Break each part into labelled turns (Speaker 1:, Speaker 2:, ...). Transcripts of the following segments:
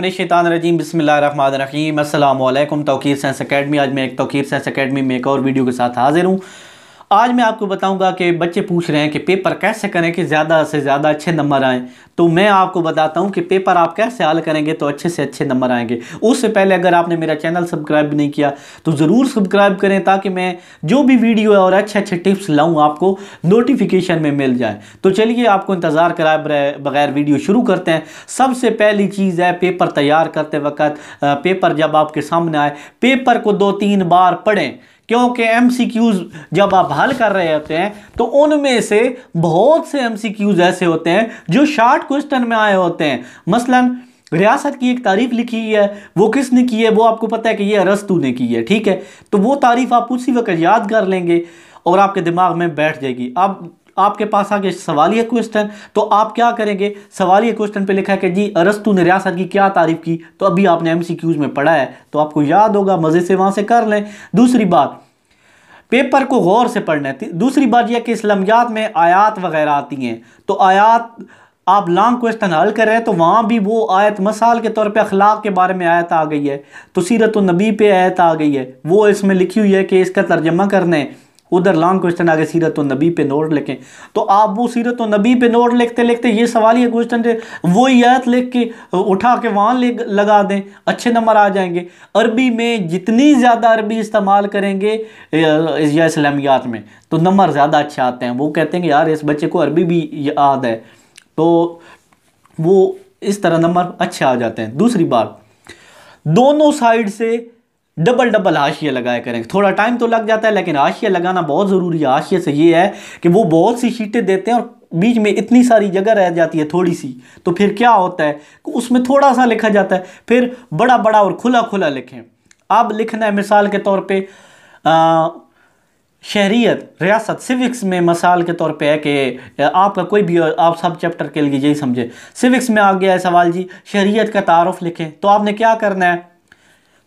Speaker 1: रजीम बसमीम अल्लाम Toqeer science academy आज मैं एक तोकीर साइंस अकेडमी में एक और वीडियो के साथ हाजिर हूँ आज मैं आपको बताऊंगा कि बच्चे पूछ रहे हैं कि पेपर कैसे करें कि ज़्यादा से ज़्यादा अच्छे नंबर आएँ तो मैं आपको बताता हूं कि पेपर आप कैसे हल करेंगे तो अच्छे से अच्छे नंबर आएंगे उससे पहले अगर आपने मेरा चैनल सब्सक्राइब नहीं किया तो ज़रूर सब्सक्राइब करें ताकि मैं जो भी वीडियो है और अच्छे अच्छे टिप्स लाऊँ आपको नोटिफिकेशन में मिल जाए तो चलिए आपको इंतज़ार कराए बगैर वीडियो शुरू करते हैं सबसे पहली चीज़ है पेपर तैयार करते वक्त पेपर जब आपके सामने आए पेपर को दो तीन बार पढ़ें क्योंकि एम जब आप हल कर रहे होते हैं तो उनमें से बहुत से एम ऐसे होते हैं जो शार्ट क्वेश्चन में आए होते हैं मसलन रियासत की एक तारीफ लिखी है वो किसने की है वो आपको पता है कि ये अरस्तू ने की है ठीक है तो वो तारीफ आप उसी वक्त याद कर लेंगे और आपके दिमाग में बैठ जाएगी अब आपके पास आ गया सवालिया क्वेश्चन तो आप क्या करेंगे सवालिया क्वेश्चन पे लिखा है कि जी अरस्तु ने रियासत की क्या तारीफ की तो अभी आपने एमसीक्यूज में पढ़ा है तो आपको याद होगा मज़े से वहां से कर लें दूसरी बात पेपर को गौर से पढ़ना है दूसरी बात यह कि इस्लामियात में आयात वगैरह आती हैं तो आयात आप लॉन्ग क्वेश्चन हल कर रहे हैं तो वहाँ भी वो आयत मसाल के तौर पे अखलाक के बारे में आयत आ गई है तो सीरत नबी पे आयत आ गई है वो इसमें लिखी हुई है कि इसका तर्जमा करना है उधर लॉन्ग क्वेश्चन आगे सीरत नबी पे नोट लिखें तो आप वो सीरत नबी पे नोट लिखते लिखते ये सवाल ये क्वेश्चन थे वो याद लिख के उठा के वहाँ लगा दें अच्छे नंबर आ जाएंगे अरबी में जितनी ज़्यादा अरबी इस्तेमाल करेंगे या इस्लामियात में तो नंबर ज़्यादा अच्छे आते हैं वो कहते हैं कि यार इस बच्चे को अरबी भी याद है तो वो इस तरह नंबर अच्छे आ जाते हैं दूसरी बात दोनों साइड से डबल डबल हाशिया लगाया करें थोड़ा टाइम तो लग जाता है लेकिन हाशिया लगाना बहुत ज़रूरी है हाशिए से ये है कि वो बहुत सी शीटें देते हैं और बीच में इतनी सारी जगह रह जाती है थोड़ी सी तो फिर क्या होता है कि उसमें थोड़ा सा लिखा जाता है फिर बड़ा बड़ा और खुला खुला लिखें अब लिखना है मिसाल के तौर पर शहरीत रियासत सिविक्स में मिसाल के तौर पे है कि आपका कोई भी आप सब चैप्टर के लिए यही समझे सिविक्स में आ गया है सवाल जी शहरीत का तारफ़ लिखें तो आपने क्या करना है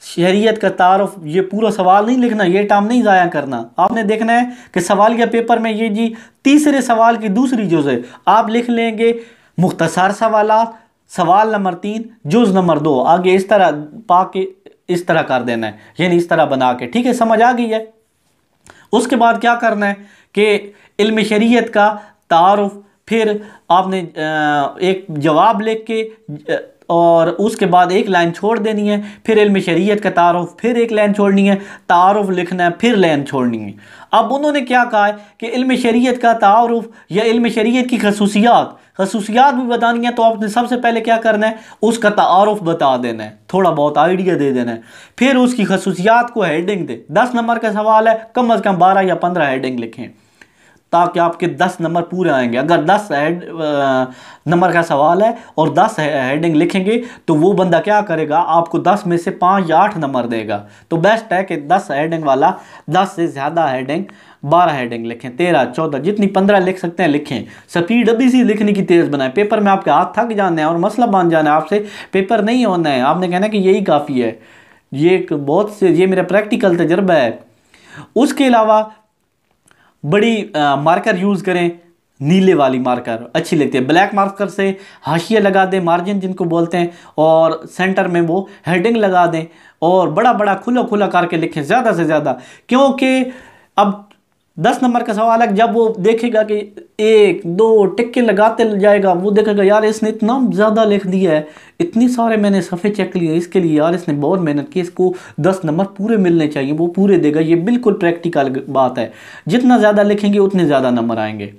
Speaker 1: शहरीत का तारफ ये पूरा सवाल नहीं लिखना ये टाइम नहीं ज़ाया करना आपने देखना है कि सवाल के पेपर में ये जी तीसरे सवाल की दूसरी जुज़ है आप लिख लेंगे मुख्तसार सवाल सवाल नंबर तीन जुज़ नंबर दो आगे इस तरह पा के इस तरह कर देना है यानी इस तरह बना के ठीक है समझ आ गई है उसके बाद क्या करना है कि इल्म शरीयत का तारफ़ फिर आपने एक जवाब लिख के और उसके बाद एक लाइन छोड़ देनी है फिर इल्म शरीयत का तारफ़ फिर एक लाइन छोड़नी है तारफ़ लिखना है फिर लाइन छोड़नी है अब उन्होंने क्या कहा है कि इल्म शरीयत का तारफ़ या इल्म शरीयत की खसूसियात खसूसियात भी बतानी है तो आपने सबसे पहले क्या करना है उसका तारफ़ बता देना है थोड़ा बहुत आइडिया दे देना है फिर उसकी खसूसियात को हेडिंग दे दस नंबर का सवाल है कम अज़ कम बारह या पंद्रह हेडिंग लिखें ताकि आपके दस नंबर पूरे आएंगे अगर दस हेड नंबर का सवाल है और दस हेडिंग लिखेंगे तो वो बंदा क्या करेगा आपको दस में से पाँच या आठ नंबर देगा तो बेस्ट है कि दस हेडिंग वाला दस से ज़्यादा हेडिंग बारह हेडिंग लिखें तेरह चौदह जितनी पंद्रह लिख सकते हैं लिखें स्पीड अभी सी लिखने की तेज़ बनाए पेपर में आपके हाथ थक जाने हैं और मसला बन जाना है आपसे पेपर नहीं होना है आपने कहना कि यही काफ़ी है ये एक बहुत से ये मेरा प्रैक्टिकल तजर्बा है उसके अलावा बड़ी आ, मार्कर यूज़ करें नीले वाली मार्कर अच्छी लगती है ब्लैक मार्कर से हाशिया लगा दें मार्जिन जिनको बोलते हैं और सेंटर में वो हेडिंग लगा दें और बड़ा बड़ा खुला खुला करके लिखें ज़्यादा से ज़्यादा क्योंकि अब दस नंबर का सवाल है जब वो देखेगा कि एक दो टिक्के लगाते जाएगा वो देखेगा यार इसने इतना ज़्यादा लिख दिया है इतनी सारे मैंने सफ़े चेक लिए इसके लिए यार इसने बहुत मेहनत की इसको दस नंबर पूरे मिलने चाहिए वो पूरे देगा ये बिल्कुल प्रैक्टिकल बात है जितना ज़्यादा लिखेंगे उतने ज़्यादा नंबर आएंगे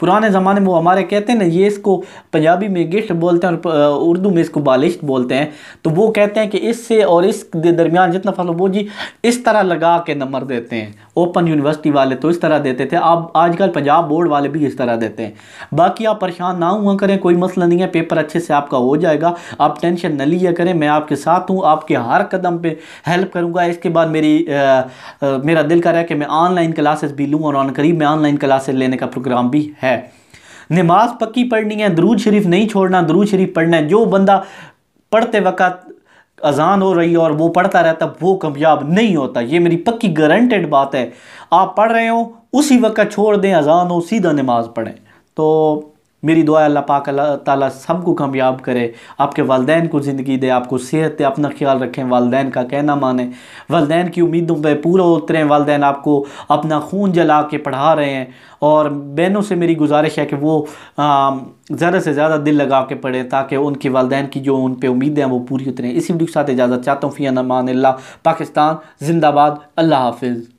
Speaker 1: पुराने ज़माने में वो हमारे कहते हैं ना ये इसको पंजाबी में गिश्त बोलते हैं और उर्दू में इसको बालिश बोलते हैं तो वो कहते हैं कि इससे और इस दरमियान जितना फसल वो जी इस तरह लगा के नंबर देते हैं ओपन यूनिवर्सिटी वाले तो इस तरह देते थे अब आजकल पंजाब बोर्ड वाले भी इस तरह देते हैं बाकी आप परेशान ना हुआ करें कोई मसला नहीं है पेपर अच्छे से आपका हो जाएगा आप टेंशन न लिया करें मैं आपके साथ हूँ आपके हर कदम पर हेल्प करूँगा इसके बाद मेरी मेरा दिल कर रहा है कि मैं ऑनलाइन क्लासेस भी लूँ और ऑन करीब मैं ऑनलाइन क्लासेस लेने का प्रोग्राम भी है है नमाज पक्की पढ़नी है दरूद शरीफ नहीं छोड़ना दरूद शरीफ पढ़ना है जो बंदा पढ़ते वक्त अजान हो रही है और वो पढ़ता रहता वो कामयाब नहीं होता ये मेरी पक्की गारंटेड बात है आप पढ़ रहे हो उसी वक्त छोड़ दें अजान हो सीधा नमाज पढ़ें तो मेरी दुआ अल्लाह पाक अल्लाह ताला सबको कामयाब करे आपके वालदेन को ज़िंदगी दे आपको सेहत दे अपना ख्याल रखें वालदेन का कहना माने वालदेन की उम्मीदों पर पूरा उतरें वालदेन आपको अपना खून जला के पढ़ा रहे हैं और बहनों से मेरी गुजारिश है कि वो ज़्यादा से ज़्यादा दिल लगा के पढ़ें ताकि उनके वालदेन की जो उन पर उम्मीदें हैं वो पूरी उतरें इसी वीडियो के साथ इजाज़त चाहता हूँ मान नमान पाकिस्तान जिंदाबाद अल्लाह हाफिज़